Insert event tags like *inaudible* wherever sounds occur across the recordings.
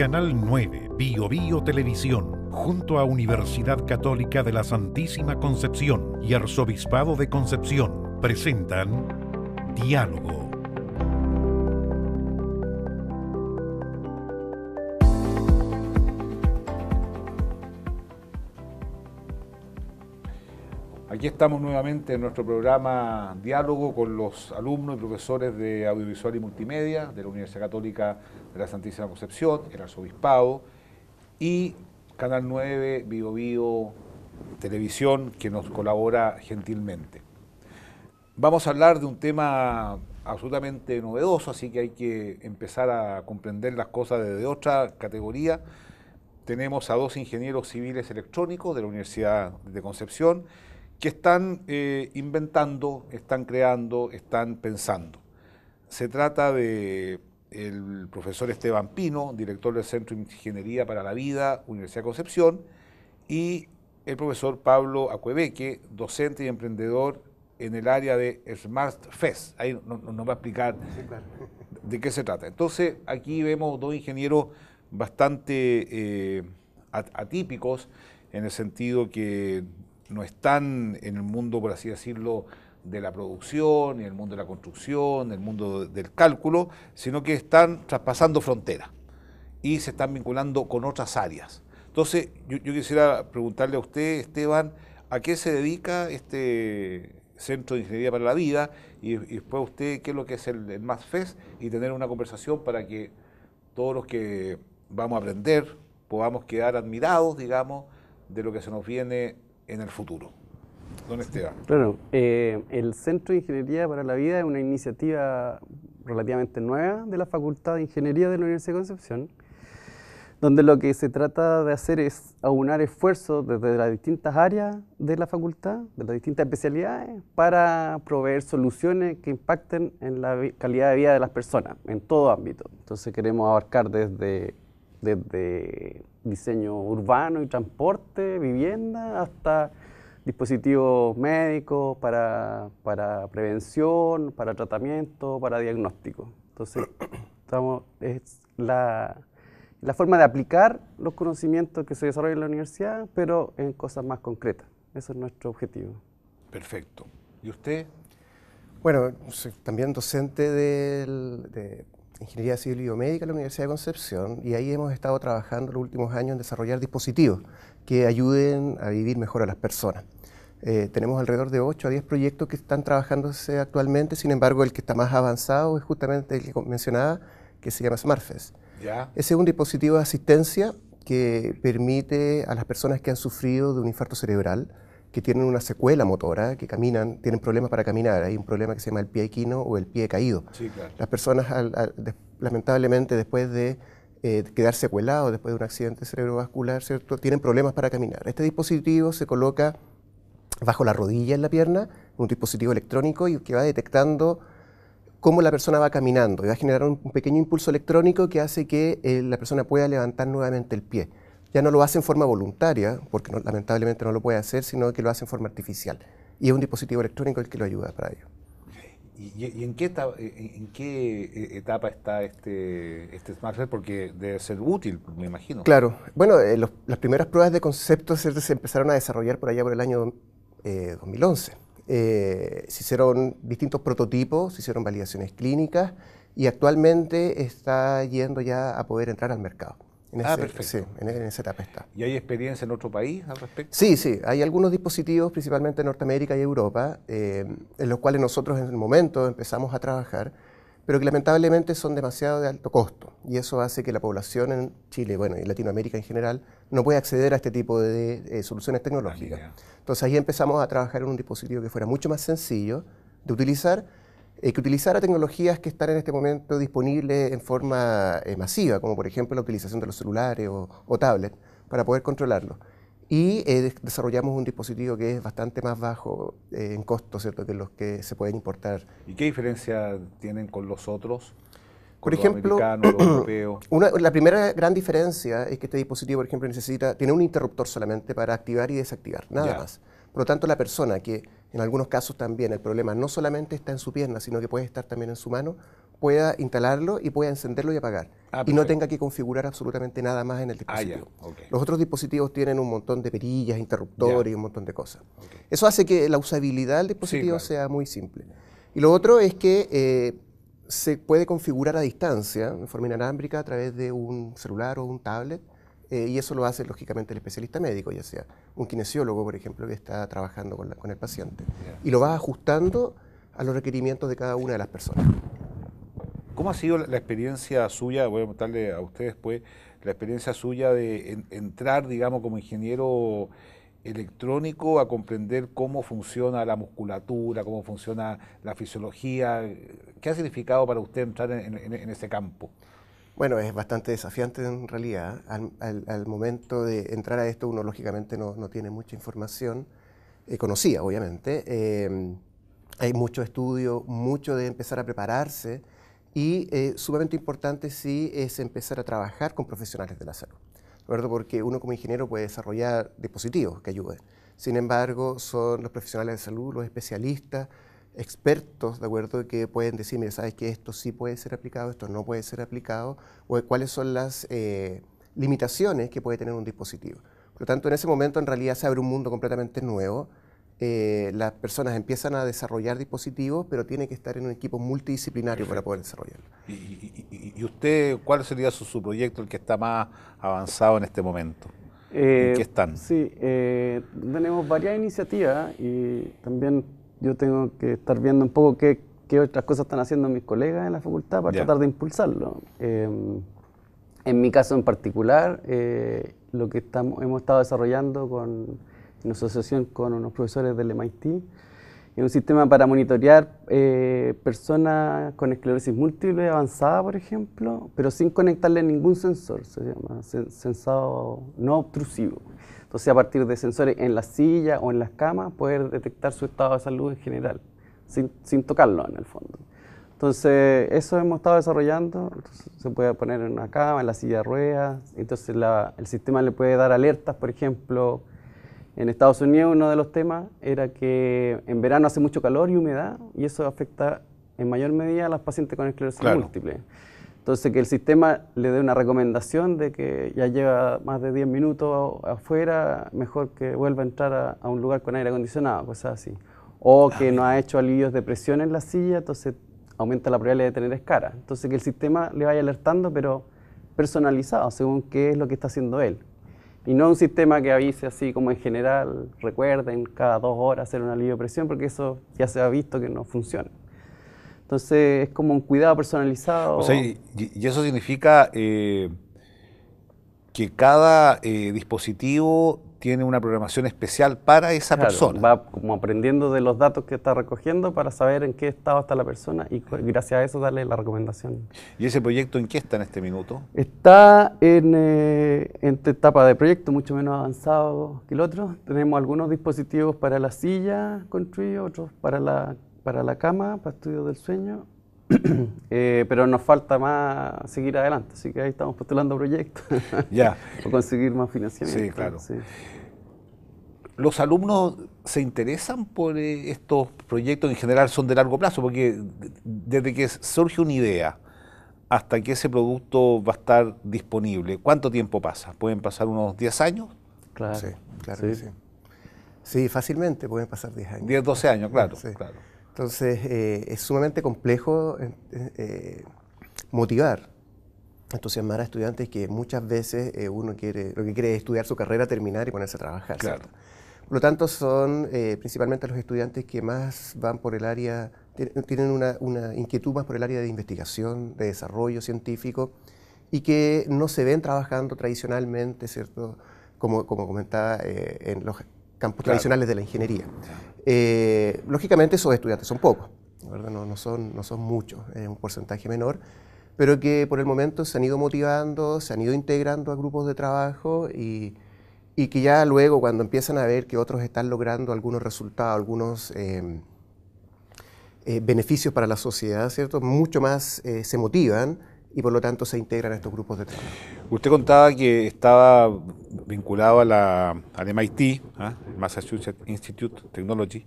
Canal 9, Bio Bio Televisión, junto a Universidad Católica de la Santísima Concepción y Arzobispado de Concepción, presentan Diálogo Aquí estamos nuevamente en nuestro programa Diálogo con los alumnos y profesores de Audiovisual y Multimedia de la Universidad Católica de la Santísima Concepción, el Arzobispado, y Canal 9, Vivo Vivo Televisión, que nos colabora gentilmente. Vamos a hablar de un tema absolutamente novedoso, así que hay que empezar a comprender las cosas desde otra categoría. Tenemos a dos ingenieros civiles electrónicos de la Universidad de Concepción, que están eh, inventando, están creando, están pensando. Se trata del profesor Esteban Pino, director del Centro de Ingeniería para la Vida, Universidad Concepción, y el profesor Pablo Acuebeque, docente y emprendedor en el área de Smart Fest. Ahí nos va a explicar de qué se trata. Entonces, aquí vemos dos ingenieros bastante eh, atípicos en el sentido que no están en el mundo, por así decirlo, de la producción, ni el mundo de la construcción, ni el mundo del cálculo, sino que están traspasando fronteras y se están vinculando con otras áreas. Entonces, yo, quisiera preguntarle a usted, Esteban, ¿a qué se dedica este Centro de Ingeniería para la Vida? Y, después después usted, ¿qué es lo que es el, el MASFES? Y tener una conversación para que todos los que vamos a aprender podamos quedar admirados, digamos, de lo que se nos viene en el futuro. ¿Dónde Esteban. Claro, eh, el Centro de Ingeniería para la Vida es una iniciativa relativamente nueva de la Facultad de Ingeniería de la Universidad de Concepción, donde lo que se trata de hacer es aunar esfuerzos desde las distintas áreas de la facultad, de las distintas especialidades, para proveer soluciones que impacten en la calidad de vida de las personas, en todo ámbito. Entonces queremos abarcar desde, desde diseño urbano y transporte, vivienda, hasta dispositivos médicos para, prevención, para tratamiento, para diagnóstico. Entonces, *clears throat* estamos, es la, forma de aplicar los conocimientos que se desarrollan en la universidad, pero en cosas más concretas. Eso es nuestro objetivo. Perfecto. ¿Y usted? Bueno, también docente del, de, Ingeniería Civil y Biomédica de la Universidad de Concepción y ahí hemos estado trabajando los últimos años en desarrollar dispositivos que ayuden a vivir mejor a las personas. Eh, tenemos alrededor de 8 a 10 proyectos que están trabajándose actualmente, sin embargo el que está más avanzado es justamente el que mencionaba, que se llama SmartFest. Ese es un dispositivo de asistencia que permite a las personas que han sufrido de un infarto cerebral que tienen una secuela motora, que caminan, tienen problemas para caminar. Hay un problema que se llama el pie equino o el pie caído. Las personas, lamentablemente, después de eh, quedar secuelados, después de un accidente cerebrovascular, ¿cierto? tienen problemas para caminar. Este dispositivo se coloca bajo la rodilla en la pierna, un dispositivo electrónico y que va detectando cómo la persona va caminando y va a generar un, pequeño impulso electrónico que hace que eh, la persona pueda levantar nuevamente el pie ya no lo hace en forma voluntaria, porque lamentablemente no lo puede hacer, sino que lo hace en forma artificial. Y es un dispositivo electrónico el que lo ayuda para ello. ¿Y, en, qué eh, eh, etapa, está este, este Porque debe ser útil, me imagino. Claro. Bueno, eh, las primeras pruebas de concepto se, empezaron a desarrollar por allá por el año 2011. se hicieron distintos prototipos, se hicieron validaciones clínicas y actualmente está yendo ya a poder entrar al mercado. En ah, perfecto. Sí, en, esa etapa está. ¿Y hay experiencia en otro país al respecto? Sí, sí, hay algunos dispositivos, principalmente en Norteamérica y Europa, eh, en los cuales nosotros en el momento empezamos a trabajar, pero que lamentablemente son demasiado de alto costo. Y eso hace que la población en Chile, bueno, y Latinoamérica en general, no pueda acceder a este tipo de eh, soluciones tecnológicas. Ah, Entonces ahí empezamos a trabajar en un dispositivo que fuera mucho más sencillo de utilizar, eh, que utilizara tecnologías que están en este momento disponibles en forma eh, masiva, como por ejemplo la utilización de los celulares o, tablets, para poder controlarlo. Y eh, desarrollamos un dispositivo que es bastante más bajo en costo, ¿cierto?, que los que se pueden importar. ¿Y qué diferencia tienen con los otros? Por ejemplo, *clears throat* la primera gran diferencia es que este dispositivo, por ejemplo, necesita, tiene un interruptor solamente para activar y desactivar, nada más. Por lo tanto, la persona que en algunos casos también el problema no solamente está en su pierna, sino que puede estar también en su mano, pueda instalarlo y pueda encenderlo y apagar. Ah, y no tenga que configurar absolutamente nada más en el ah, dispositivo. Los otros dispositivos tienen un montón de perillas, interruptores y un montón de cosas. Eso hace que la usabilidad del dispositivo sea muy simple. Y lo otro es que eh, se puede configurar a distancia, de forma inalámbrica, a través de un celular o un tablet eh, y eso lo hace lógicamente el especialista médico, ya sea un kinesiólogo, por ejemplo, que está trabajando con, el paciente, y lo va ajustando a los requerimientos de cada una de las personas. ¿Cómo ha sido la, experiencia suya? Voy a contarle a usted después, la experiencia suya de entrar, digamos, como ingeniero electrónico a comprender cómo funciona la musculatura, cómo funciona la fisiología. ¿Qué ha significado para usted entrar en ese campo? Bueno, es bastante desafiante en realidad. Al, momento de entrar a esto, uno lógicamente no, no tiene mucha información eh, conocida, obviamente. Em, hay mucho estudio, mucho de empezar a prepararse y eh, sumamente importante sí es empezar a trabajar con profesionales de la salud. Porque uno como ingeniero puede desarrollar dispositivos que ayuden. Sin embargo, son los profesionales de salud, los especialistas, expertos, ¿de acuerdo?, que pueden decirme sabes que esto sí puede ser aplicado, esto no puede ser aplicado, o cuáles son las eh, limitaciones que puede tener un dispositivo. Por lo tanto, en ese momento en realidad se abre un mundo completamente nuevo. Eh, las personas empiezan a desarrollar dispositivos, pero tiene que estar en un equipo multidisciplinario para poder desarrollarlo. ¿Y, usted, cuál sería su, proyecto, el que está más avanzado en este momento? ¿En eh, qué están? Sí, tenemos varias iniciativas y también yo tengo que estar viendo un poco qué, qué otras cosas están haciendo mis colegas en la facultad para tratar de impulsarlo. Em, en mi caso en particular, eh, lo que estamos, hemos estado desarrollando con, en asociación con unos profesores del MIT, es un sistema para monitorear eh, personas con esclerosis múltiple avanzada, por ejemplo, pero sin conectarle ningún sensor, se llama sensado no obtrusivo. Entonces, a partir de sensores en la silla o en las camas, poder detectar su estado de salud en general, sin, tocarlo en el fondo. Entonces, eso hemos estado desarrollando. se puede poner en una cama, en la silla de ruedas. Entonces, el sistema le puede dar alertas, por ejemplo. En Estados Unidos, uno de los temas era que en verano hace mucho calor y humedad, y eso afecta en mayor medida a las pacientes con esclerosis múltiple. Entonces, que el sistema le dé una recomendación de que ya lleva más de 10 minutos afuera, mejor que vuelva a entrar a, un lugar con aire acondicionado, cosas así. O ah, que no ha hecho alivios de presión en la silla, entonces aumenta la probabilidad de tener escara. Entonces, que el sistema le vaya alertando, pero personalizado, según qué es lo que está haciendo él. Y no un sistema que avise así como en general, recuerden cada dos horas hacer un alivio de presión, porque eso ya se ha visto que no funciona. Entonces es como un cuidado personalizado. y, eso significa eh, que cada eh, dispositivo tiene una programación especial para esa persona. Va como aprendiendo de los datos que está recogiendo para saber en qué estado está la persona y gracias a eso darle la recomendación. ¿Y ese proyecto en qué está en este minuto? Está en, eh, esta etapa de proyecto, mucho menos avanzado que el otro. Tenemos algunos dispositivos para la silla construidos, otros para la para la cama, para estudios del sueño, *clears throat* eh, pero nos falta más seguir adelante, así que ahí estamos postulando proyectos. *laughs* ya. *laughs* o conseguir más financiamiento. Sí, claro. ¿Los alumnos se interesan por eh, estos proyectos en general son de largo plazo? Porque desde que surge una idea hasta que ese producto va a estar disponible, ¿cuánto tiempo pasa? ¿Pueden pasar unos 10 años? Claro. Sí, claro fácilmente pueden pasar 10 años. 10, 12 años, claro. claro. Entonces, eh, es sumamente complejo eh, eh, motivar, entusiasmar a estudiantes que muchas veces uno quiere, lo que quiere es estudiar su carrera, terminar y ponerse a trabajar. Por lo tanto, son principalmente los estudiantes que más van por el área, tienen una, inquietud más por el área de investigación, de desarrollo científico, y que no se ven trabajando tradicionalmente, ¿cierto? Como, como comentaba, en los campos tradicionales de la ingeniería. Eh, lógicamente esos estudiantes son pocos, No, son, no son muchos, es un porcentaje menor, pero que por el momento se han ido motivando, se han ido integrando a grupos de trabajo y, que ya luego cuando empiezan a ver que otros están logrando algunos resultados, algunos eh, eh, beneficios para la sociedad, ¿cierto? Mucho más se motivan y por lo tanto se integran a estos grupos de trabajo. Usted contaba que estaba vinculado a la, al MIT, ¿ah? Massachusetts Institute of Technology,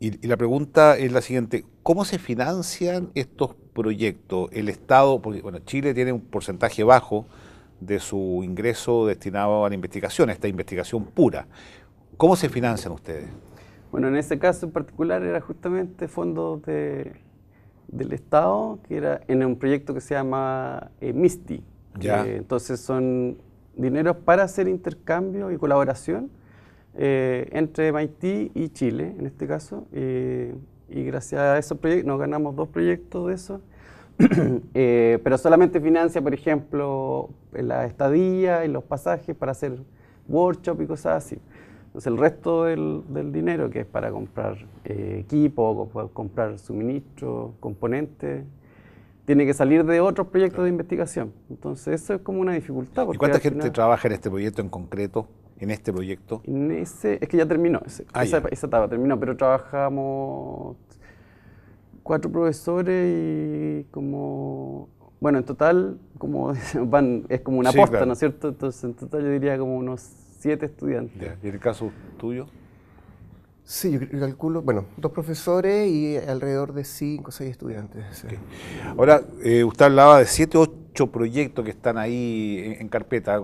y, la pregunta es la siguiente, ¿cómo se financian estos proyectos? El Estado, porque bueno, Chile tiene un porcentaje bajo de su ingreso destinado a la investigación, a esta investigación pura. ¿Cómo se financian ustedes? Bueno, en este caso en particular era justamente fondos de del Estado, que era en un proyecto que se llama eh, MISTI. Ya. Eh, entonces son dineros para hacer intercambio y colaboración eh, entre MIT y Chile, en este caso. y gracias a esos proyectos, nos ganamos dos proyectos de esos. *clears throat* pero solamente financia, por ejemplo, la estadía y los pasajes para hacer workshop y cosas así. Entonces el resto del, dinero que es para comprar eh, equipo, comprar suministro, componentes, tiene que salir de otros proyectos de investigación. Entonces eso es como una dificultad. ¿Y cuánta gente trabaja en este proyecto en concreto? en este proyecto? En ese, es que ya terminó, ah, esa, etapa terminó, pero trabajamos cuatro profesores y como, bueno, en total como *laughs* van, es como una sí, ¿no es cierto? Entonces en total yo diría como unos siete estudiantes. ¿Y ¿Y el caso tuyo? Sí, yo calculo, bueno, dos profesores y alrededor de cinco o seis estudiantes. Ahora, eh, usted hablaba de siete o ocho proyectos que están ahí en, carpeta.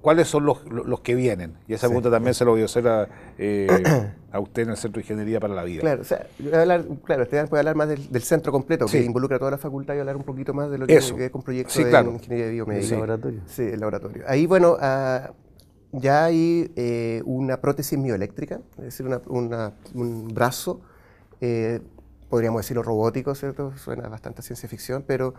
¿Cuáles son los, los, que vienen? Y esa pregunta también se lo voy a hacer a, eh, a, usted en el Centro de Ingeniería para la Vida. Claro, o sea, hablar, claro usted puede hablar más del, centro completo, que involucra toda la facultad y hablar un poquito más de lo que es un proyecto con proyectos de ingeniería biomédica. El laboratorio. Sí, el laboratorio. Ahí, bueno, a, ah, ya hay eh, una prótesis mioeléctrica, es decir, un brazo, eh, podríamos decirlo robótico, ¿cierto? Suena bastante ciencia ficción, pero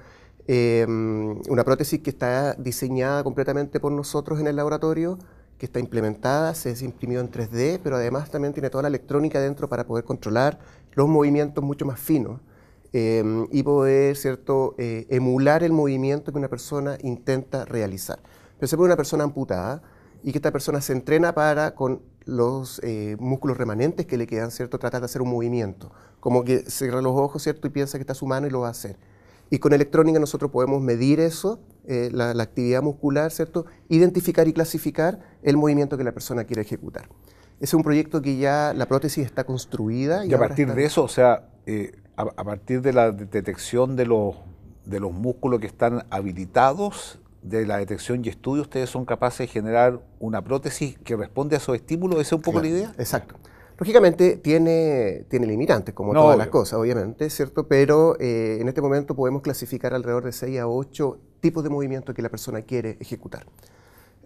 em, una prótesis que está diseñada completamente por nosotros en el laboratorio, que está implementada, se es imprimido en 3D, pero además también tiene toda la electrónica dentro para poder controlar los movimientos mucho más finos. Em, y poder ¿cierto? Eh, emular el movimiento que una persona intenta realizar. Se en una persona amputada, y que esta persona se entrena para con los eh, músculos remanentes que le quedan, ¿cierto? Tratar de hacer un movimiento, como que cierra los ojos, ¿cierto? Y piensa que está su mano y lo va a hacer. Y con electrónica nosotros podemos medir eso, eh, la, actividad muscular, ¿cierto? Identificar y clasificar el movimiento que la persona quiere ejecutar. es un proyecto que ya la prótesis está construida. Y, a partir de eso, o sea, eh, a, partir de la detección de de los músculos que están habilitados, de la detección y estudio, ustedes son capaces de generar una prótesis que responde a esos estímulos. ¿Esa es un poco la idea? Exacto. Lógicamente tiene, tiene limitantes, como todas las cosas, obviamente, ¿cierto? Pero eh, en este momento podemos clasificar alrededor de 6 a 8 tipos de movimientos que la persona quiere ejecutar.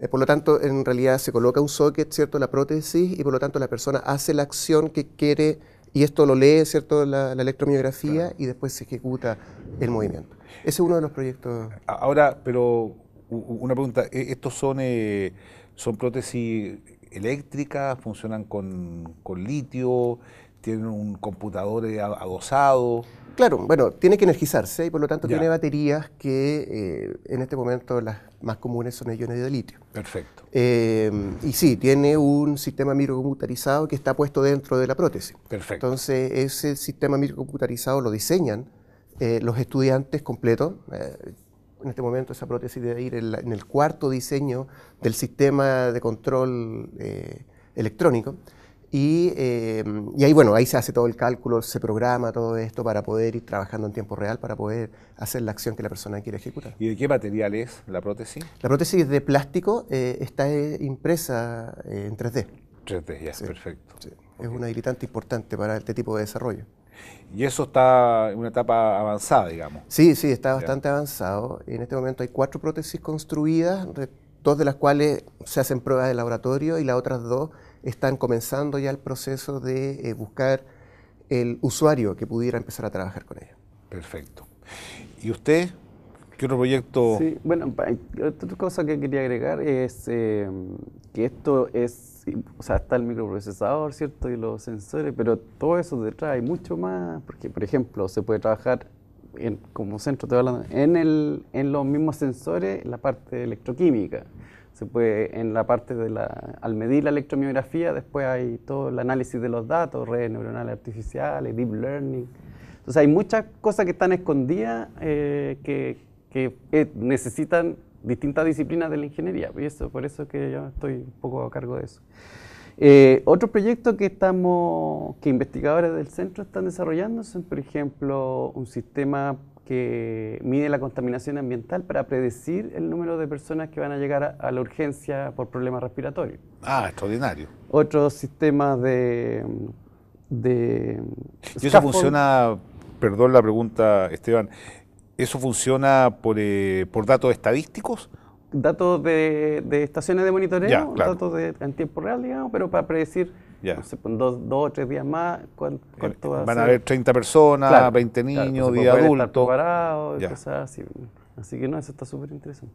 Eh, por lo tanto, en realidad se coloca un socket, ¿cierto? La prótesis y por lo tanto la persona hace la acción que quiere y esto lo lee, ¿cierto? La, la electromiografía y después se ejecuta el movimiento. Ese es uno de los proyectos. Ahora, pero una pregunta, ¿e, ¿estos son, eh, son prótesis eléctricas, funcionan con, litio, tienen un computador eh, adosado? Claro, bueno, tiene que energizarse y por lo tanto tiene baterías que eh, en este momento las más comunes son iones de litio. Perfecto. y sí, tiene un sistema microcomputarizado que está puesto dentro de la prótesis. Perfecto. Entonces, ese sistema microcomputarizado lo diseñan los estudiantes completos en este momento esa prótesis debe ir en, el cuarto diseño del sistema de control eh, electrónico. Eh, y, ahí, bueno, ahí se hace todo el cálculo, se programa todo esto para poder ir trabajando en tiempo real, para poder hacer la acción que la persona quiere ejecutar. ¿Y de qué material es la prótesis? La prótesis de plástico, eh, está impresa en 3D. 3D, ya, perfecto. Es una habilitante importante para este tipo de desarrollo. Y eso está en una etapa avanzada, digamos. Sí, sí, está bastante avanzado. En este momento hay cuatro prótesis construidas, dos de las cuales se hacen pruebas de laboratorio y las otras dos están comenzando ya el proceso de eh, buscar el usuario que pudiera empezar a trabajar con ella. Perfecto. ¿Y usted? ¿Qué otro proyecto? Sí, bueno, otra cosa que quería agregar es eh, que esto es o sea, está el microprocesador, ¿cierto? Y los sensores, pero todo eso detrás hay mucho más, porque, por ejemplo, se puede trabajar como centro, te hablando, en, el, en los mismos sensores, la parte electroquímica. Se puede, en la parte de la, al medir la electromiografía, después hay todo el análisis de los datos, redes neuronales artificiales, deep learning. Entonces hay muchas cosas que están escondidas eh, que, eh, necesitan distintas disciplinas de la ingeniería. Y eso, por eso que yo estoy un poco a cargo de eso. Eh, otro proyecto que estamos, que investigadores del centro están desarrollando son, por ejemplo, un sistema que mide la contaminación ambiental para predecir el número de personas que van a llegar a, la urgencia por problemas respiratorios. Ah, extraordinario. Otro sistema de... de ¿Y eso funciona, perdón la pregunta, Esteban, ¿Eso funciona eh, por, datos estadísticos? Datos de, estaciones de monitoreo, datos en tiempo real, digamos, pero para predecir No pues, dos, o tres días más, ¿cuánto va a Van a haber 30 personas, 20 niños, claro, 10 adultos. Estar cosas así. Así que no, eso está súper interesante.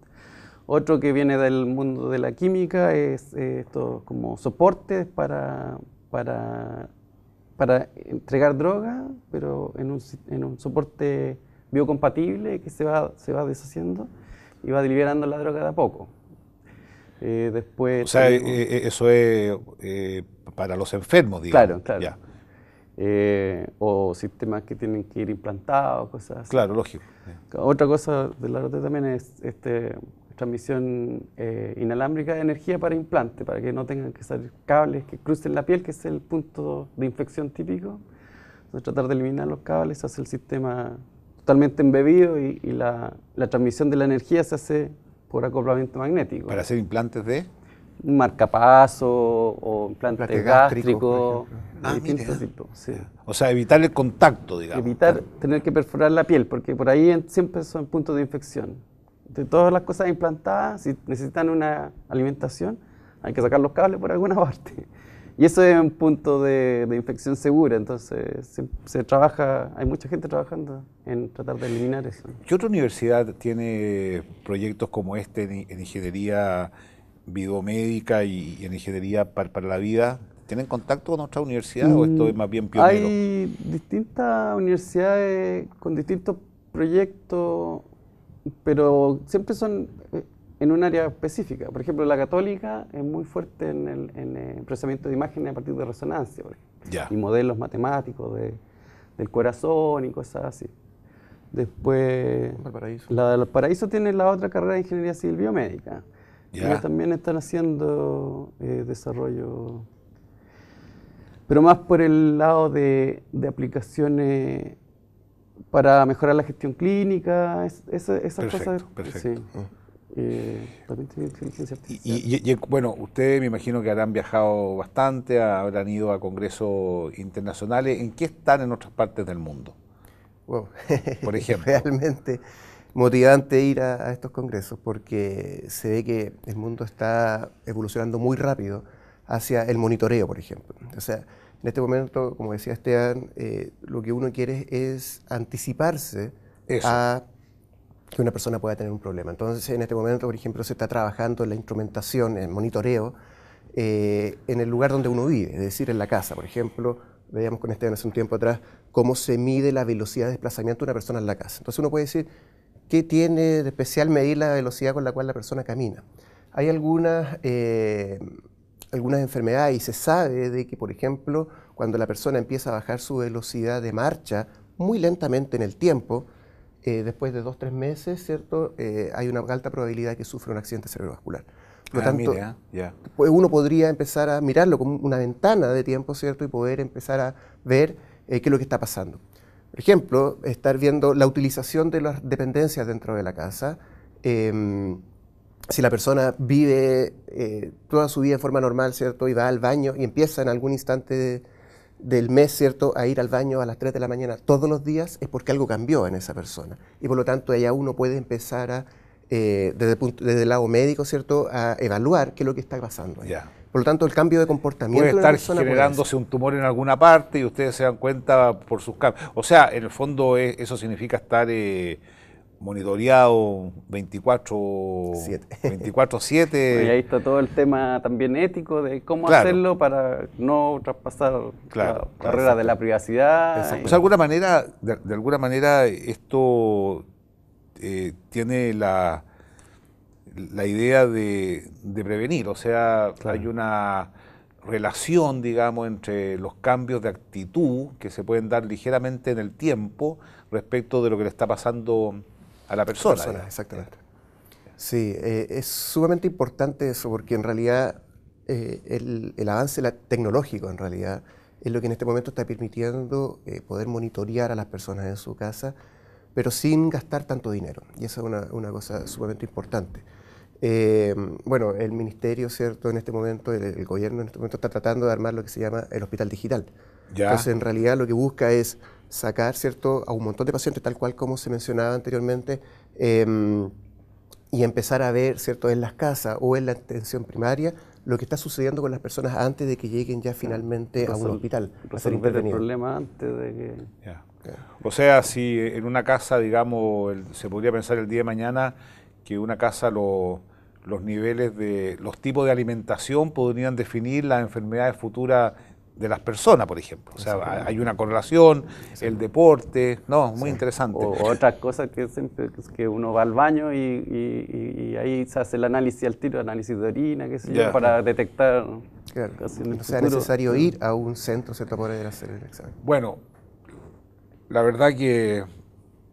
Otro que viene del mundo de la química es eh, esto como soportes para, para, para entregar droga, pero en un, en un soporte biocompatible que se va, se va deshaciendo y va liberando la droga de a poco. Eh, después o sea, eh, eh, eso es para los enfermos, digamos. Claro, claro. o sistemas que tienen que ir implantados, cosas así. Claro, lógico. Otra cosa de la también es este, transmisión inalámbrica de energía para implante, para que no tengan que salir cables que crucen la piel, que es el punto de infección típico. tratar de eliminar los cables hace el sistema totalmente embebido y, la, la, transmisión de la energía se hace por acoplamiento magnético. ¿Para hacer implantes de? Marcapaso o implantes gástricos, ah, O sea, evitar el contacto, digamos. Evitar tener que perforar la piel, porque por ahí siempre son puntos de infección. De todas las cosas implantadas, si necesitan una alimentación, hay que sacar los cables por alguna *laughs* parte. Y eso es un punto de, infección segura, entonces se, trabaja, hay mucha gente trabajando en tratar de eliminar eso. ¿Qué otra universidad tiene proyectos como este en, ingeniería biomédica y, en ingeniería para, la vida? ¿Tienen contacto con otra universidad o esto es mm, más bien pionero? Hay distintas universidades con distintos proyectos, pero siempre son eh, en un área específica. Por ejemplo, la católica es muy fuerte en el, eh, procesamiento de imágenes a partir de resonancia y modelos matemáticos de, del corazón y cosas así. Después, la del paraíso tiene la otra carrera de ingeniería civil biomédica. Y también están haciendo eh, desarrollo, pero más por el lado de, aplicaciones para mejorar la gestión clínica, esas cosas. Perfecto. Mm. Eh, y, y, bueno, ustedes me imagino que habrán viajado bastante, habrán ido a congresos internacionales. ¿En qué están en otras partes del mundo? *laughs* Por ejemplo. Realmente motivante ir a, estos congresos porque se ve que el mundo está evolucionando muy rápido hacia el monitoreo, por ejemplo. O sea, en este momento, como decía Esteban, eh, lo que uno quiere es anticiparse a que una persona pueda tener un problema. Entonces, en este momento, por ejemplo, se está trabajando en la instrumentación, en el monitoreo, eh, en el lugar donde uno vive, es decir, en la casa. Por ejemplo, veíamos con Esteban hace un tiempo atrás cómo se mide la velocidad de desplazamiento de una persona en la casa. Entonces uno puede decir, ¿qué tiene de especial medir la velocidad con la cual la persona camina? Hay algunas, eh, algunas enfermedades y se sabe de que, por ejemplo, cuando la persona empieza a bajar su velocidad de marcha muy lentamente en el tiempo, eh, después de dos, tres meses, ¿cierto? Eh, hay una alta probabilidad de que sufra un accidente cerebrovascular. Por lo ah, tanto, pues, uno podría empezar a mirarlo como una ventana de tiempo, ¿cierto? Y poder empezar a ver eh, qué es lo que está pasando. Por ejemplo, estar viendo la utilización de las dependencias dentro de la casa. Em, si la persona vive toda su vida en forma normal, ¿cierto? Y va al baño y empieza en algún instante del mes, ¿cierto?, a ir al baño a las 3 de la mañana todos los días es porque algo cambió en esa persona. Y por lo tanto, allá uno puede empezar a, eh, desde, desde, el lado médico, ¿cierto?, a evaluar qué es lo que está pasando. Ahí. Por lo tanto, el cambio de comportamiento. Puede estar de un tumor en alguna parte y ustedes se dan cuenta por sus cambios. O sea, en el fondo, eh, eso significa estar. Eh, monitoreado 24-7. y ahí está todo el tema también ético de cómo hacerlo para no traspasar la carrera de la privacidad. de alguna manera, de, alguna manera esto eh, tiene la, la idea de, prevenir, o sea, hay una relación, digamos, entre los cambios de actitud que se pueden dar ligeramente en el tiempo respecto de lo que le está pasando a la persona. exactamente. Sí, eh, es sumamente importante eso porque en realidad eh, el, el, avance tecnológico en realidad es lo que en este momento está permitiendo eh, poder monitorear a las personas en su casa, pero sin gastar tanto dinero. Y esa es una, cosa sumamente importante. bueno, el ministerio, ¿cierto? En este momento, el, gobierno en este momento está tratando de armar lo que se llama el hospital digital, entonces, en realidad lo que busca es sacar ¿cierto? a un montón de pacientes, tal cual como se mencionaba anteriormente, em, y empezar a ver ¿cierto? en las casas o en la atención primaria lo que está sucediendo con las personas antes de que lleguen ya finalmente a un hospital. resolver el problema antes de que... O sea, si en una casa, digamos, se podría pensar el día de mañana que una casa los niveles de los tipos de alimentación podrían definir las enfermedades futuras de las personas, por ejemplo. O sea, hay una correlación, el deporte, no, muy interesante. O, otra cosa que que uno va al baño y, ahí se hace el análisis al tiro, análisis de orina, qué sé yo, para detectar. Claro. sea, es necesario mm. ir a un centro, se Para hacer el examen. Bueno, la verdad que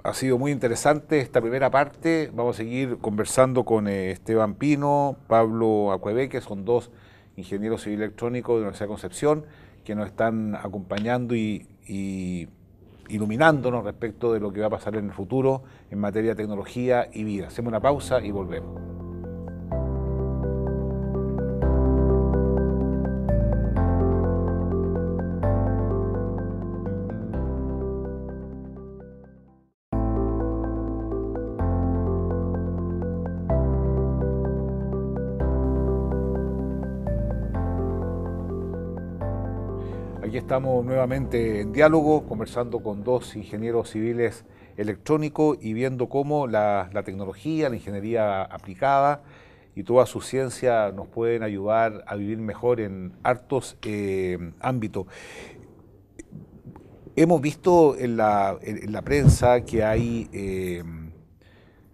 ha sido muy interesante esta primera parte. Vamos a seguir conversando con eh, Esteban Pino, Pablo que son dos ingenieros civil electrónicos de la Universidad de Concepción que nos están acompañando y, iluminándonos respecto de lo que va a pasar en el futuro en materia de tecnología y vida. Hacemos una pausa y volvemos. Estamos nuevamente en diálogo, conversando con dos ingenieros civiles electrónicos y viendo cómo la, tecnología, la ingeniería aplicada y toda su ciencia nos pueden ayudar a vivir mejor en hartos eh, ámbitos. Hemos visto en la, prensa que hay eh,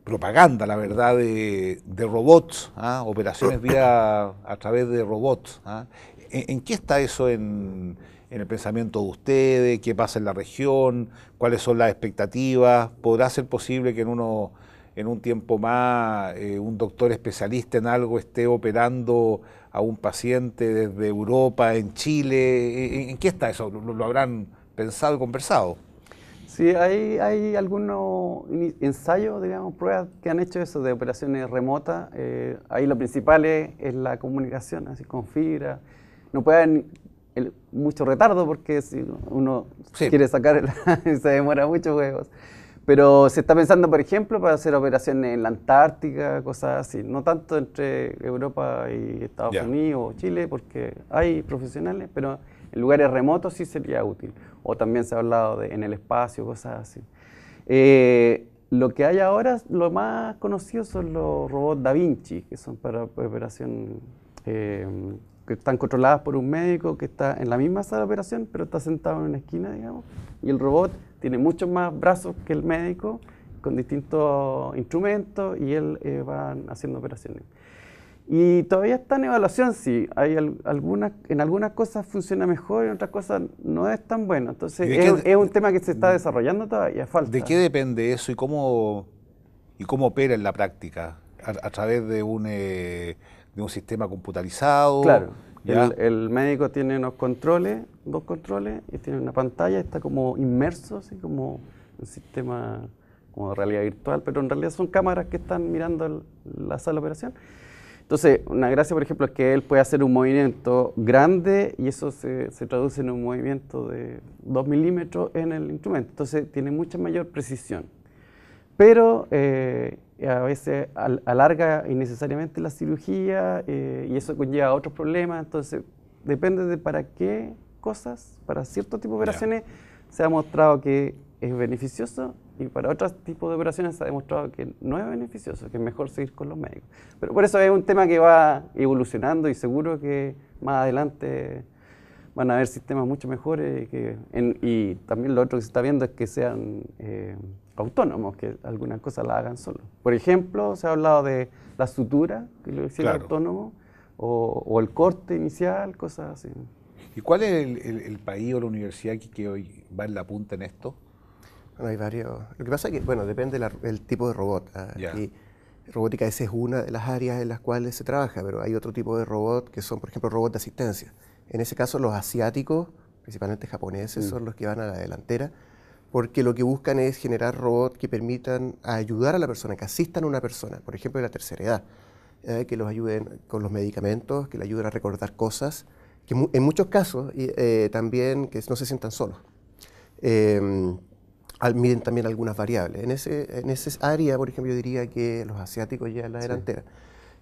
propaganda, la verdad, de, robots, ¿ah? operaciones vía a través de robots. ¿ah? ¿En, ¿En qué está eso en, en el pensamiento de ustedes, qué pasa en la región, cuáles son las expectativas. ¿Podrá ser posible que en, uno, en un tiempo más eh, un doctor especialista en algo esté operando a un paciente desde Europa, en Chile? ¿En, qué está eso? ¿Lo, habrán pensado y conversado? Sí, hay, algunos ensayos, digamos, pruebas que han hecho eso de operaciones remotas. Eh, ahí lo principal es, la comunicación, así con fibra no pueden mucho retardo, porque si uno quiere sacar, *laughs* se demora mucho, huevos. Pero se está pensando, por ejemplo, para hacer operaciones en la Antártica, cosas así. No tanto entre Europa y Estados Unidos o Chile, porque hay profesionales, pero en lugares remotos sí sería útil. O también se ha hablado en el espacio, cosas así. Eh, lo que hay ahora, lo más conocido son los robots Da Vinci, que son para operación eh, están controladas por un médico que está en la misma sala de operación, pero está sentado en una esquina, digamos, y el robot tiene muchos más brazos que el médico con distintos instrumentos y él eh, va haciendo operaciones. Y todavía está en evaluación, si Hay algunas, en algunas cosas funciona mejor y en otras cosas no es tan bueno. Entonces es, un tema que se está mm. desarrollando todavía, falta. ¿De qué depende eso y cómo, y cómo opera en la práctica? A, través de un... Eh, un sistema computarizado. Claro. El, médico tiene unos controles, dos controles, y tiene una pantalla, está como inmerso, así como un sistema como de realidad virtual, pero en realidad son cámaras que están mirando la sala de operación. Entonces, una gracia, por ejemplo, es que él puede hacer un movimiento grande y eso se, traduce en un movimiento de 2 milímetros en el instrumento. Entonces, tiene mucha mayor precisión. Pero eh, a veces alarga innecesariamente la cirugía eh, y eso conlleva a otros problemas. Entonces, depende de para qué cosas, para cierto tipo de operaciones, se ha mostrado que es beneficioso y para otros tipos de operaciones se ha demostrado que no es beneficioso, que es mejor seguir con los médicos. Pero por eso es un tema que va evolucionando y seguro que más adelante van a haber sistemas mucho mejores. y también lo otro que se está viendo es que sean... Eh, autónomos, que algunas cosas la hagan solo. Por ejemplo, se ha hablado de la sutura, que lo decía autónomo, o, el corte inicial, cosas así. ¿Y cuál es el, país o la universidad que, hoy va en la punta en esto? Bueno, hay varios. Lo que pasa es que, bueno, depende del tipo de robot. Ah, y robótica esa es una de las áreas en las cuales se trabaja, pero hay otro tipo de robot que son, por ejemplo, robots de asistencia. En ese caso, los asiáticos, principalmente japoneses, mm. son los que van a la delantera porque lo que buscan es generar robots que permitan ayudar a la persona, que asistan a una persona, por ejemplo, de la tercera edad, eh, que los ayuden con los medicamentos, que le ayuden a recordar cosas, que en muchos casos eh, también que no se sientan solos. Eh, em, miren también algunas variables. En, ese, en esa área, por ejemplo, yo diría que los asiáticos ya en la delantera.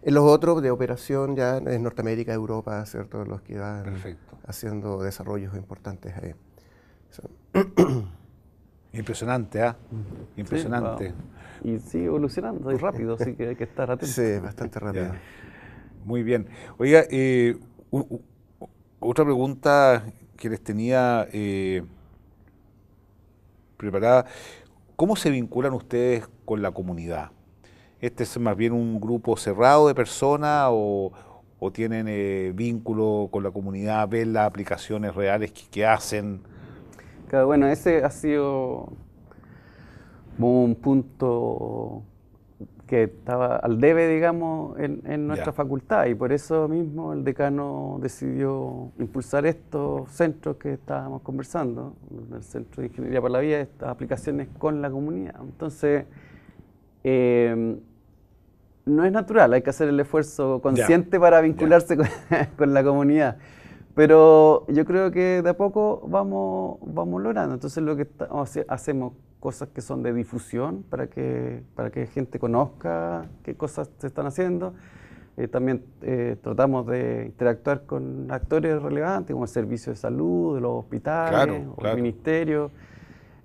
En los otros de operación ya en Norteamérica, Europa, ¿cierto? Los que van haciendo desarrollos importantes ahí. Impresionante, ¿ah? Impresionante. y sigue evolucionando, muy rápido, así que hay que estar atento. Sí, bastante rápido. Muy bien. Oiga, eh, otra pregunta que les tenía eh, preparada. ¿Cómo se vinculan ustedes con la comunidad? ¿Este es más bien un grupo cerrado de personas o, tienen eh, vínculo con la comunidad? ¿Ven las aplicaciones reales que hacen? bueno, ese ha sido un punto que estaba al debe, digamos, en, nuestra facultad y por eso mismo el decano decidió impulsar estos centros que estábamos conversando, el Centro de Ingeniería para la Vía, estas aplicaciones con la comunidad. Entonces, em, no es natural, hay que hacer el esfuerzo consciente para vincularse *laughs* con, la comunidad. Pero yo creo que de a poco vamos, vamos logrando. Entonces lo que hacemos cosas que son de difusión para que, para gente conozca qué cosas se están haciendo. Eh, también eh, tratamos de interactuar con actores relevantes como el Servicio de Salud, los hospitales, o el Ministerio.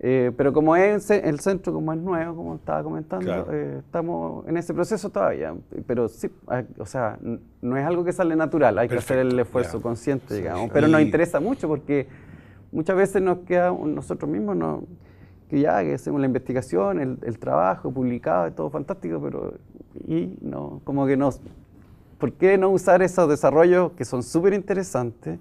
Eh, pero como es el centro, como es nuevo, como estaba comentando, eh, estamos en ese proceso todavía. Pero sí, ah, o sea, no es algo que sale natural, hay que hacer el esfuerzo consciente, digamos. pero nos interesa mucho porque muchas veces nos queda nosotros mismos, no, que ya que hacemos la investigación, el, trabajo publicado, es todo fantástico, pero y no, ¿por qué no usar esos desarrollos que son súper interesantes?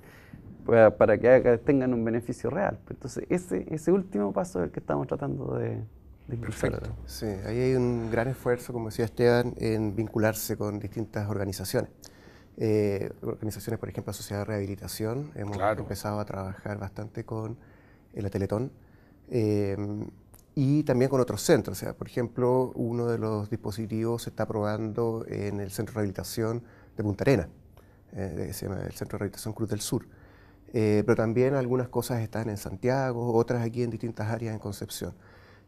para, que tengan un beneficio real. Pues entonces, ese, ese último paso es el que estamos tratando de, Perfecto. Sí, ahí hay un gran esfuerzo, como decía Esteban, en vincularse con distintas organizaciones. Eh, organizaciones, por ejemplo, Sociedad de Rehabilitación, hemos empezado a trabajar bastante con el eh, la Teletón eh, y también con otros centros. O sea, por ejemplo, uno de los dispositivos se está probando en el Centro de Rehabilitación de Punta Arena, se llama el Centro de Rehabilitación Cruz del Sur. Eh, pero también algunas cosas están en Santiago, otras aquí en distintas áreas en Concepción.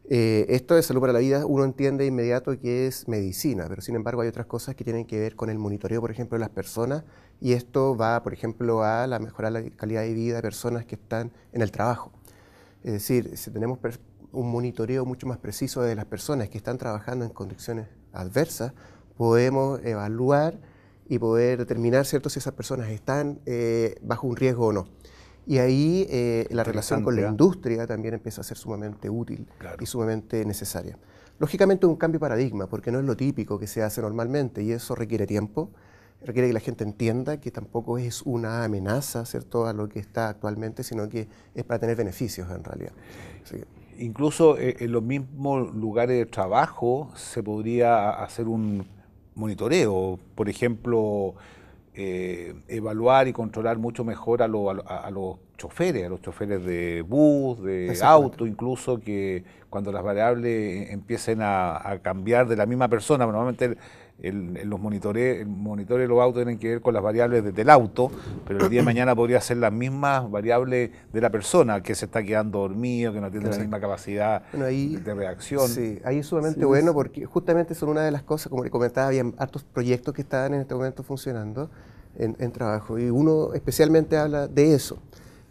Eh, esto de salud para la vida uno entiende inmediato que es medicina, pero sin embargo hay otras cosas que tienen que ver con el monitoreo, por ejemplo, de las personas y esto va, por ejemplo, a la mejorar la calidad de vida de personas que están en el trabajo. Es decir, si tenemos un monitoreo mucho más preciso de las personas que están trabajando en condiciones adversas, podemos evaluar y poder determinar ¿cierto? si esas personas están eh, bajo un riesgo o no. Y ahí eh, la relación con la ¿ah? industria también empieza a ser sumamente útil y sumamente necesaria. Lógicamente un cambio de paradigma, porque no es lo típico que se hace normalmente y eso requiere tiempo, requiere que la gente entienda que tampoco es una amenaza ¿cierto? a lo que está actualmente, sino que es para tener beneficios en realidad. incluso eh, en los mismos lugares de trabajo se podría hacer un monitoreo, por ejemplo, eh, evaluar y controlar mucho mejor a, los choferes, a los choferes de bus, de auto, incluso que cuando las variables empiecen a, a cambiar de la misma persona, normalmente el, los monitores, monitoreo de los autos tienen que ver con las variables del auto, pero el día de mañana podría ser las mismas variables de la persona, que se está quedando dormido, que no tiene la misma capacidad de reacción. Sí, ahí es sumamente bueno porque justamente son una de las cosas, como le comentaba, había hartos proyectos que estaban en este momento funcionando en, trabajo y uno especialmente habla de eso.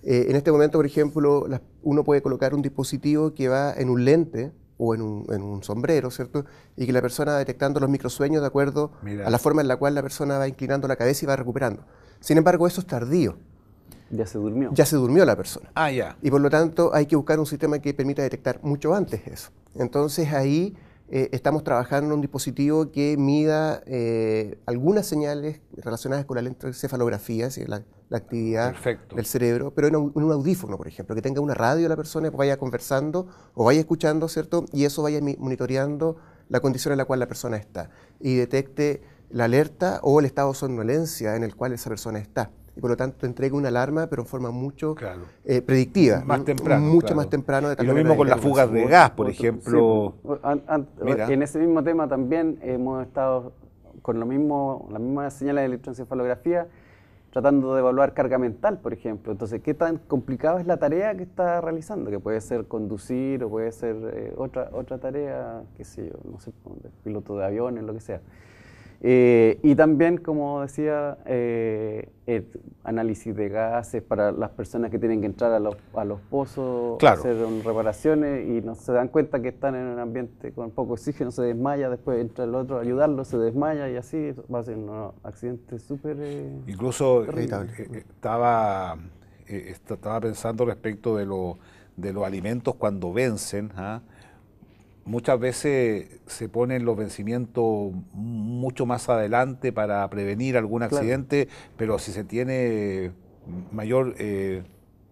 Eh, en este momento, por ejemplo, uno puede colocar un dispositivo que va en un lente o en un, sombrero, ¿cierto? Y que la persona va detectando los microsueños de acuerdo a la forma en la cual la persona va inclinando la cabeza y va recuperando. Sin embargo, eso es tardío. Ya se durmió. Ya se durmió la persona. Ah, ya. Y por lo tanto, hay que buscar un sistema que permita detectar mucho antes eso. Entonces ahí eh, estamos trabajando en un dispositivo que mida eh, algunas señales relacionadas con la electroencefalografía, la, actividad del cerebro, pero en, un audífono, por ejemplo, que tenga una radio la persona pues vaya conversando o vaya escuchando, ¿cierto? Y eso vaya monitoreando la condición en la cual la persona está y detecte la alerta o el estado de somnolencia en el cual esa persona está y por lo tanto entrega una alarma, pero en forma mucho eh, predictiva. Mucho más temprano. y lo mismo con las fugas de gas, por ejemplo. Pues, en ese mismo tema también hemos estado con lo mismo, las mismas señales de electroencefalografía, tratando de evaluar carga mental, por ejemplo. Entonces, ¿qué tan complicada es la tarea que está realizando? Que puede ser conducir o puede ser eh, otra, otra tarea, qué sé yo, no sé, piloto de aviones, lo que sea. Eh, y también, como decía, eh, análisis de gases para las personas que tienen que entrar a los, a los pozos, hacer reparaciones y no se dan cuenta que están en un ambiente con poco oxígeno, se desmaya, después entra el otro a ayudarlo, se desmaya y así va a ser un accidente súper... Eh, Incluso estaba, estaba pensando respecto de, de los alimentos cuando vencen. ¿ah? muchas veces se ponen los vencimientos mucho más adelante para prevenir algún accidente, pero si se tiene mayor, eh,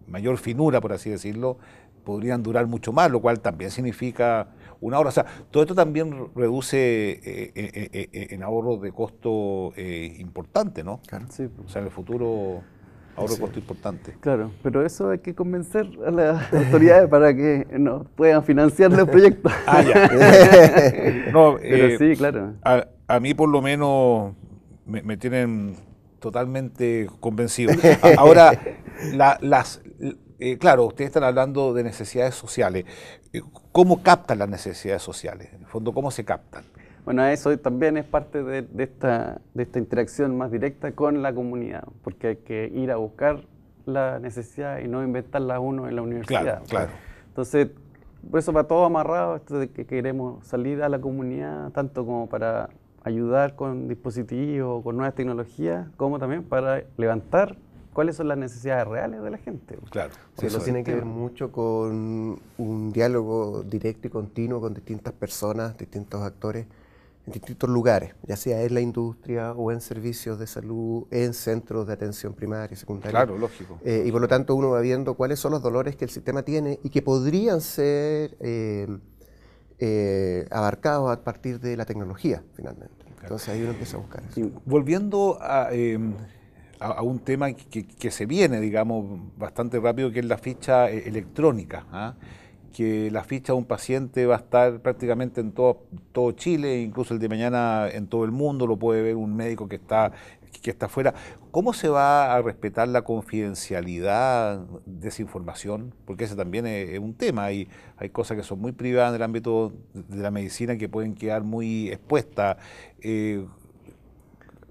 mayor finura, por así decirlo, podrían durar mucho más, lo cual también significa una hora. O sea, todo esto también reduce eh, eh, en ahorros de costo importante, ¿no? Claro. Sí. O pues. sea, en el futuro ahorro sí. costo importante. Claro, pero eso hay que convencer a las *laughs* autoridades para que nos puedan financiar los proyectos. *laughs* ah, ya. *laughs* pero eh, sí, claro. A, mí por lo menos me, me tienen totalmente convencido. Ahora, las, eh, claro, ustedes están hablando de necesidades sociales. Eh, ¿Cómo captan las necesidades sociales? En el fondo, ¿cómo se captan? Bueno, eso también es parte de, esta, interacción más directa con la comunidad, porque hay que ir a buscar la necesidad y no inventarla uno en la universidad. Claro, claro. Entonces, por eso va todo amarrado, esto de que queremos salir a la comunidad, tanto como para ayudar con dispositivos, con nuevas tecnologías, como también para levantar cuáles son las necesidades reales de la gente. Claro. eso tiene que ver mucho con un diálogo directo y continuo con distintas personas, distintos actores en distintos lugares, ya sea en la industria o en servicios de salud, en centros de atención primaria, y secundaria. Claro, lógico. Eh, y por lo tanto uno va viendo cuáles son los dolores que el sistema tiene y que podrían ser eh, eh, abarcados a partir de la tecnología, finalmente. Entonces ahí uno empieza a buscar eso. volviendo em, a, un tema que, se viene, digamos, bastante rápido, que es la ficha electrónica. ¿ah? que la ficha de un paciente va a estar prácticamente en todo, todo Chile, incluso el de mañana en todo el mundo, lo puede ver un médico que está, que está afuera. ¿Cómo se va a respetar la confidencialidad de esa información? Porque ese también es, un tema. Hay, hay cosas que son muy privadas en el ámbito de la medicina que pueden quedar muy expuestas. Eh,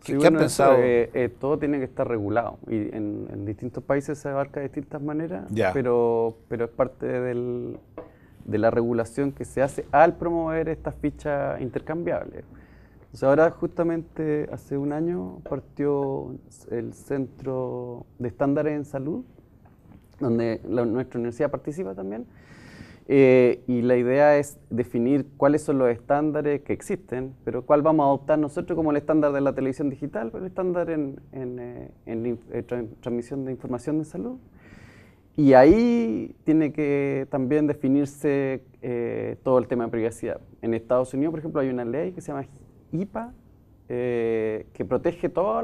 sí, bueno, pensado? Eh, eh, todo tiene que estar regulado y en, distintos países se abarca de distintas maneras, pero, pero es parte del, de la regulación que se hace al promover estas fichas intercambiables. ahora justamente hace un año partió el Centro de Estándares en Salud, donde nuestra universidad participa también, eh, y la idea es definir cuáles son los estándares que existen, pero cuál vamos a adoptar nosotros como el estándar de la televisión digital, el estándar en, en, eh, eh, transmisión de información de salud. Y ahí tiene que también definirse todo el tema de privacidad. En Estados Unidos, por ejemplo, hay una ley que se llama IPA, que protege toda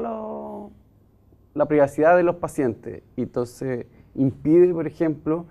la privacidad de los pacientes. Y entonces impide, por ejemplo,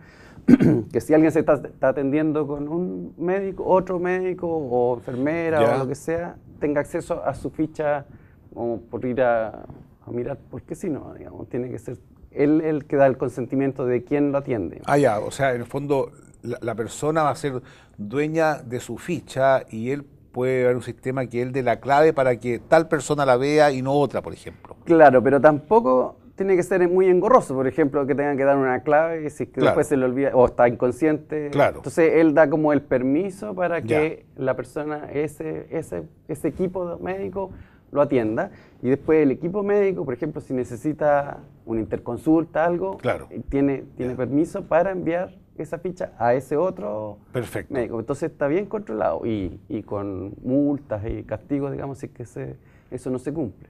*clears throat* que si alguien se está, atendiendo con un médico, otro médico o enfermera o lo que sea, tenga acceso a su ficha o por ir a, mirar, porque si no, digamos, tiene que ser él el que da el consentimiento de quien lo atiende. Ah, ya, o sea, en el fondo la, persona va a ser dueña de su ficha y él puede haber un sistema que él dé la clave para que tal persona la vea y no otra, por ejemplo. Claro, pero tampoco tiene que ser muy engorroso, por ejemplo, que tengan que dar una clave y si después se le olvida o está inconsciente. Entonces él da como el permiso para que la persona, ese, ese, ese equipo médico lo atienda y después el equipo médico, por ejemplo, si necesita una interconsulta, algo, eh, tiene, tiene permiso para enviar esa ficha a ese otro Perfecto. médico. Entonces está bien controlado y, y con multas y castigos, digamos, si que se, eso no se cumple.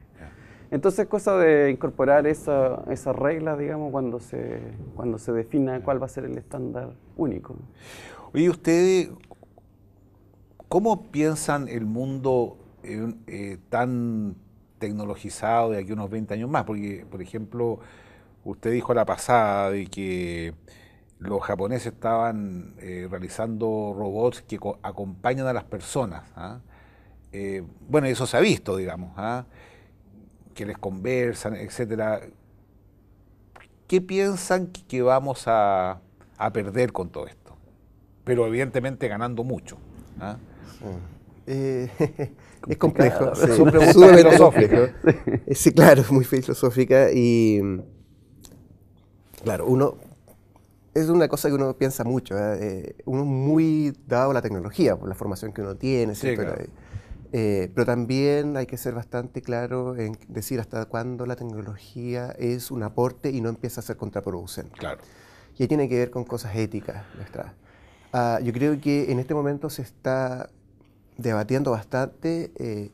Entonces es cosa de incorporar esa, esa regla, digamos, cuando se, cuando se defina cuál va a ser el estándar único. Oye, ustedes, ¿cómo piensan el mundo eh, eh, tan tecnologizado de aquí unos 20 años más? Porque, por ejemplo, usted dijo a la pasada de que los japoneses estaban eh, realizando robots que acompañan a las personas. ¿ah? bueno, eso se ha visto, digamos. ¿ah? que les conversan, etcétera, ¿qué piensan que vamos a, perder con todo esto? Pero evidentemente ganando mucho. ¿ah? Mm. Eh, *laughs* es complejo, Es una pregunta Sí. claro, muy filosófica y claro, uno es una cosa que uno piensa mucho, ¿eh? Eh, uno muy dado a la tecnología, por la formación que uno tiene, sí, eh, pero también hay que ser bastante claro en decir hasta cuándo la tecnología es un aporte y no empieza a ser contraproducente. Claro. Y tiene que ver con cosas éticas nuestras. Ah, yo creo que en este momento se está debatiendo bastante eh,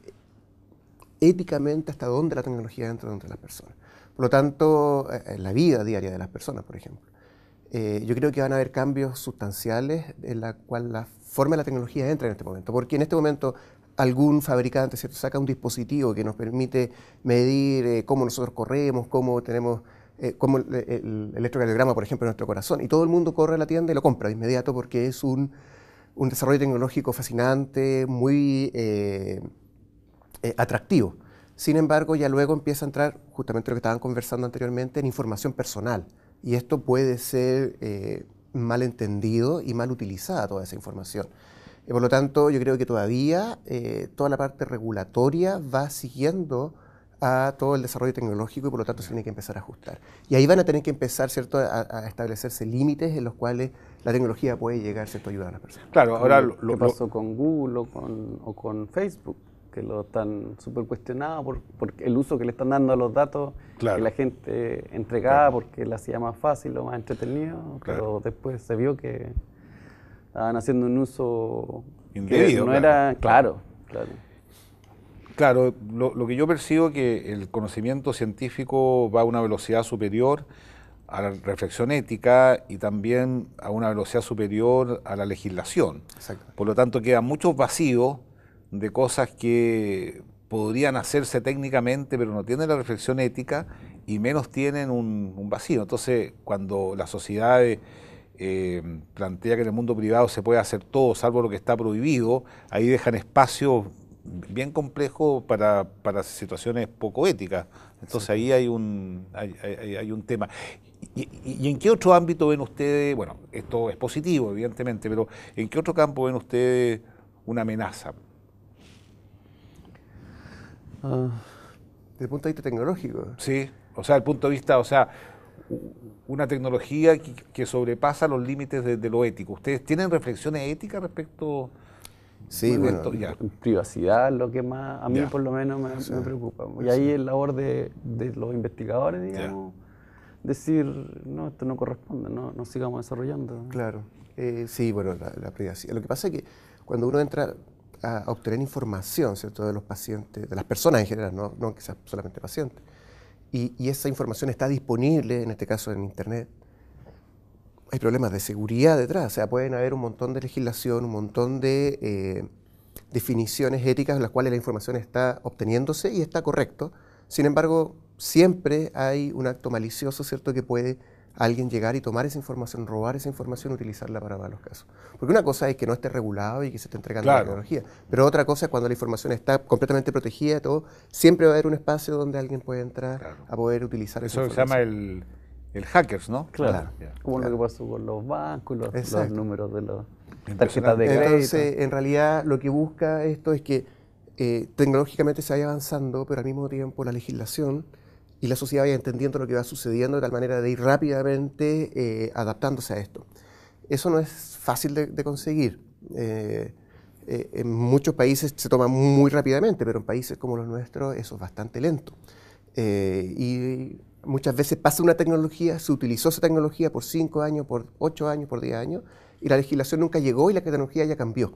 éticamente hasta dónde la tecnología entra dentro de las personas. Por lo tanto, eh, en la vida diaria de las personas, por ejemplo. yo creo que van a haber cambios sustanciales en la cual la forma de la tecnología entra en este momento, porque en este momento algún fabricante ¿cierto? saca un dispositivo que nos permite medir eh, cómo nosotros corremos, cómo tenemos, eh, el, electrocardiograma, por ejemplo, en nuestro corazón. Y todo el mundo corre a la tienda y lo compra de inmediato porque es un, desarrollo tecnológico fascinante, muy eh, atractivo. Sin embargo, ya luego empieza a entrar justamente lo que estaban conversando anteriormente en información personal. Y esto puede ser mal entendido y mal utilizada toda esa información por lo tanto, yo creo que todavía eh, toda la parte regulatoria va siguiendo a todo el desarrollo tecnológico y por lo tanto se tiene que empezar a ajustar. Y ahí van a tener que empezar ¿cierto? A, establecerse límites en los cuales la tecnología puede llegar ¿cierto? a ayudar a las personas. Claro, ahora lo, lo pasó con Google o con, Facebook? que lo están súper cuestionado por, el uso que le están dando a los datos que la gente entregaba porque la hacía más fácil o más entretenido, pero después se vio que estaban haciendo un uso indebido. No era claro, claro. Claro, lo, que yo percibo es que el conocimiento científico va a una velocidad superior a la reflexión ética y también a una velocidad superior a la legislación. Por lo tanto, quedan muchos vacíos de cosas que podrían hacerse técnicamente, pero no tienen la reflexión ética y menos tienen un, vacío. Entonces, cuando la sociedad... Eh, plantea que en el mundo privado se puede hacer todo, salvo lo que está prohibido, ahí dejan espacio bien complejo para, situaciones poco éticas. Entonces ahí hay un, hay, un tema. ¿Y, en qué otro ámbito ven ustedes, bueno, esto es positivo evidentemente, pero en qué otro campo ven ustedes una amenaza? Ah. desde el punto de vista tecnológico. Sí, o sea, el punto de vista, o sea, una tecnología que, sobrepasa los límites de, lo ético. ¿Ustedes tienen reflexiones éticas respecto sí, bueno, Privacidad lo que más, a mí por lo menos, me, preocupa. Y ahí es labor de, los investigadores, digamos, decir, no, esto no corresponde, no, no sigamos desarrollando. Claro, eh, sí, bueno, la, privacidad. Lo que pasa es que cuando uno entra a obtener información, ¿cierto?, de los pacientes, de las personas en general, no, no sea solamente pacientes, y, esa información está disponible, en este caso en Internet, hay problemas de seguridad detrás. O sea, pueden haber un montón de legislación, un montón de eh, definiciones éticas en las cuales la información está obteniéndose y está correcto. Sin embargo, siempre hay un acto malicioso, ¿cierto?, que puede alguien llegar y tomar esa información, robar esa información, utilizarla para malos casos. Porque una cosa es que no esté regulado y que se te entregando la tecnología, pero otra cosa es cuando la información está completamente protegida, todo, siempre va a haber un espacio donde alguien puede entrar a poder utilizar Eso esa información. Eso se llama el, el, hackers, ¿no? Claro. Como lo que pasó con los bancos, los, los números de los tarjetas de crédito. Entonces, en realidad, lo que busca esto es que eh, tecnológicamente se vaya avanzando, pero al mismo tiempo la legislación y la sociedad vaya entendiendo lo que va sucediendo de tal manera de ir rápidamente eh, adaptándose a esto. Eso no es fácil de, conseguir. Eh, eh, en muchos países se toma muy rápidamente, pero en países como los nuestros eso es bastante lento. y muchas veces pasa una tecnología, se utilizó esa tecnología por 5 años, por 8 años, por 10 años, y la legislación nunca llegó y la tecnología ya cambió.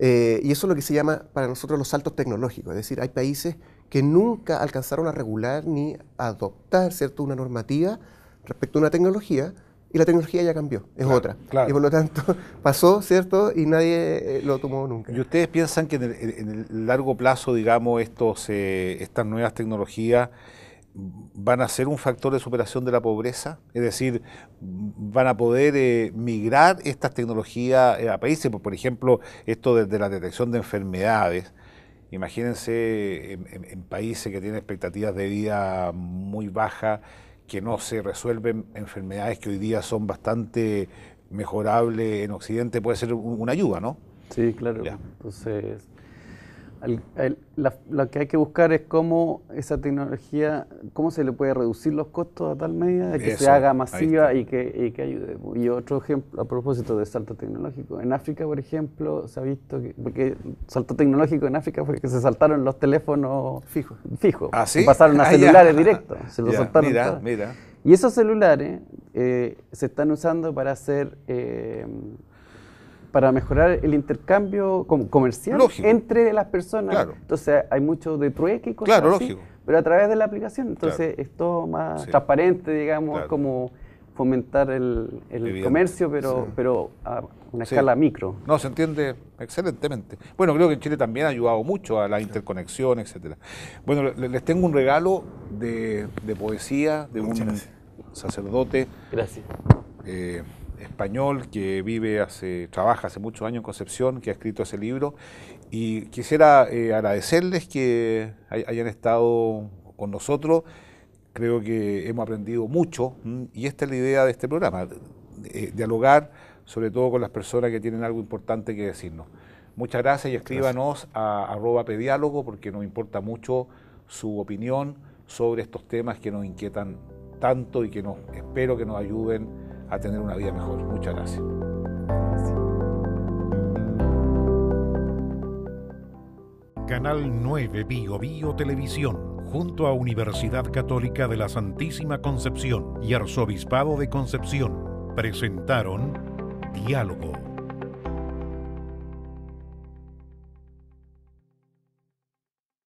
y eso es lo que se llama para nosotros los saltos tecnológicos, es decir, hay países que nunca alcanzaron a regular ni adoptar ¿cierto? una normativa respecto a una tecnología y la tecnología ya cambió, es otra. Y por lo tanto *laughs* pasó, ¿cierto? Y nadie eh, lo tomó nunca. ¿Y ustedes piensan que en el, largo plazo, digamos, estos, eh, estas nuevas tecnologías van a ser un factor de superación de la pobreza? Es decir, van a poder eh, migrar estas tecnologías a países, por ejemplo, esto desde de la detección de enfermedades Imagínense en, países que tienen expectativas de vida muy bajas, que no se resuelven enfermedades que hoy día son bastante mejorables en Occidente, puede ser una ayuda, ¿no? Sí, claro. Entonces, lo que hay que buscar es cómo esa tecnología, cómo se le puede reducir los costos a tal medida de que se haga masiva y que, ayude. Y otro ejemplo, a propósito de salto tecnológico, en África, por ejemplo, se ha visto que, porque salto tecnológico en África fue que se saltaron los teléfonos fijos, fijos ah, pasaron a ah, celulares directos, se los saltaron. Mira, mira. Y esos celulares eh, se están usando para hacer eh, para mejorar el intercambio comercial entre las personas. Entonces hay mucho de trueque y cosas claro, lógico. pero a través de la aplicación. Entonces es todo más transparente, digamos, como fomentar el, comercio, pero, pero a una escala micro. No, se entiende excelentemente. Bueno, creo que Chile también ha ayudado mucho a la interconexión, etcétera. Bueno, les tengo un regalo de, poesía de un sacerdote. Gracias. Eh, español que vive hace, trabaja hace muchos años en Concepción, que ha escrito ese libro. Y quisiera eh, agradecerles que hayan estado con nosotros. Creo que hemos aprendido mucho y esta es la idea de este programa, eh, dialogar sobre todo con las personas que tienen algo importante que decirnos. Muchas gracias y escríbanos a arroba pediálogo porque nos importa mucho su opinión sobre estos temas que nos inquietan tanto y que nos espero que nos ayuden a tener una vida mejor. Muchas gracias. Canal 9 Bio Bio Televisión, junto a Universidad Católica de la Santísima Concepción y Arzobispado de Concepción, presentaron Diálogo